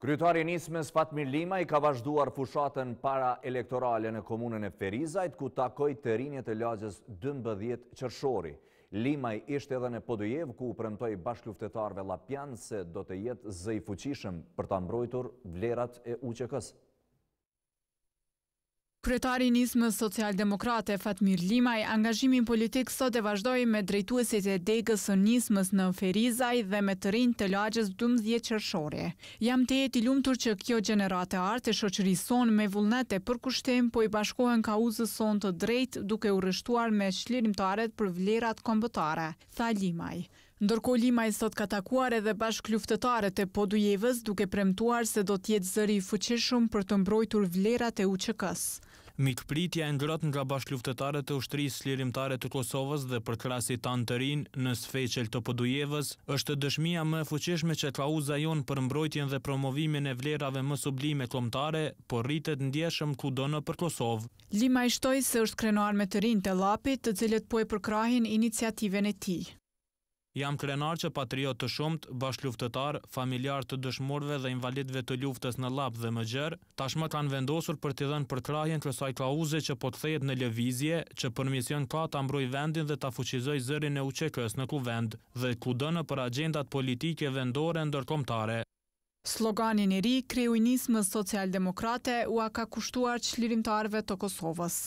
Kryetari Nismes Fatmir Lima i ka vazhduar fushatën para elektorale në komunën e Ferizajt, ku takoj të rinjet të lagjës 12 qërshori. Lima i ishte edhe në Podujev, ku përëmtoj bashkluftetarve Lapjan se do të jetë zëjfuqishëm për të mbrojtur vlerat e uqekës. Kryetari Nismës Socialdemokrate Fatmir Limaj, angazhimin politik sot e vazhdoj me drejtuesit e degës së Nismës në Ferizaj dhe me të rinjtë të lagjës 12 qërshore. Jam të jeti lumëtur që kjo generate artë e shoqëri son me vullnete për kushtim, po i bashkohen kauzës son të drejt duke u rështuar me shlirimtarët për vlerat kombëtare, tha Limaj. Ndërko Limaj sot ka takuar edhe bashk luftetare të podujevës duke premtuar se do tjetë zëri fëqeshëm për të mbrojtur vlerat e uqëkës. Mikpritja e ngrët nga bashkluftetare të ushtrisë slirimtare të Kosovës dhe për krasi tanë të rinë në sfeqel të pëdujevës, është dëshmia më fuqishme që uza jonë për mbrojtjen dhe promovimin e vlerave më sublime klomtare, por rritet ndjeshëm ku dënë për Kosovë. Lima i shtoj se është krenuar me të rinë të lapit të cilët po e përkrahin iniciativen e ti. Jam krenar që patriot të shumët, bashkluftetar, familjar të dëshmorve dhe invalidve të luftës në lap dhe më gjërë, tashma kanë vendosur për të dhenë për trahjen kësaj klauze që po të thejet në levizje, që për mision ka të ambroj vendin dhe të fuqizoj zërin e uqekës në kuvend dhe ku dënë për agendat politike vendore ndërkomtare. Sloganin i ri, kriujnismës social-demokrate, a ka kushtuar qlirimtarve të Kosovës.